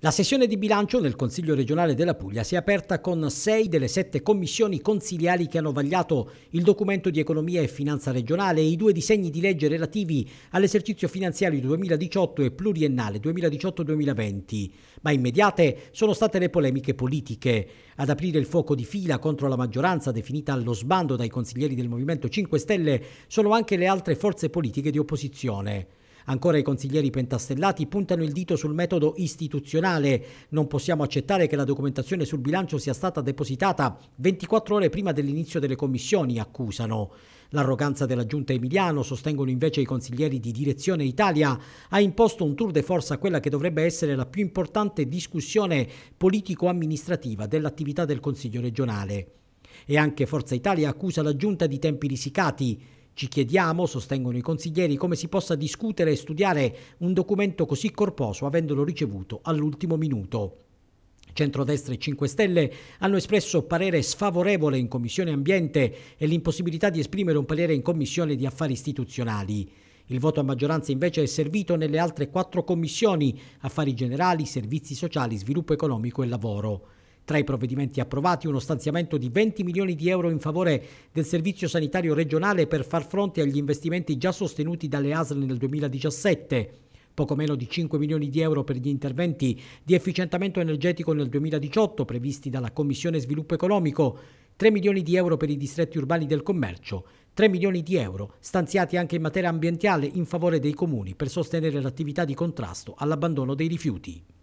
La sessione di bilancio nel Consiglio regionale della Puglia si è aperta con sei delle sette commissioni consiliari che hanno vagliato il documento di economia e finanza regionale e i due disegni di legge relativi all'esercizio finanziario 2018 e pluriennale 2018-2020. Ma immediate sono state le polemiche politiche. Ad aprire il fuoco di fila contro la maggioranza definita allo sbando dai consiglieri del Movimento 5 Stelle sono anche le altre forze politiche di opposizione. Ancora i consiglieri pentastellati puntano il dito sul metodo istituzionale. Non possiamo accettare che la documentazione sul bilancio sia stata depositata 24 ore prima dell'inizio delle commissioni, accusano. L'arroganza della giunta Emiliano, sostengono invece i consiglieri di Direzione Italia, ha imposto un tour de force a quella che dovrebbe essere la più importante discussione politico-amministrativa dell'attività del Consiglio regionale. E anche Forza Italia accusa la giunta di tempi risicati. Ci chiediamo, sostengono i consiglieri, come si possa discutere e studiare un documento così corposo avendolo ricevuto all'ultimo minuto. Centrodestra e 5 Stelle hanno espresso parere sfavorevole in Commissione Ambiente e l'impossibilità di esprimere un parere in Commissione di Affari Istituzionali. Il voto a maggioranza invece è servito nelle altre quattro commissioni, affari generali, servizi sociali, sviluppo economico e lavoro. Tra i provvedimenti approvati uno stanziamento di 20 milioni di euro in favore del Servizio Sanitario regionale per far fronte agli investimenti già sostenuti dalle ASL nel 2017 poco meno di 5 milioni di euro per gli interventi di efficientamento energetico nel 2018 previsti dalla Commissione Sviluppo Economico, 3 milioni di euro per i distretti urbani del commercio, 3 milioni di euro stanziati anche in materia ambientale in favore dei comuni per sostenere l'attività di contrasto all'abbandono dei rifiuti.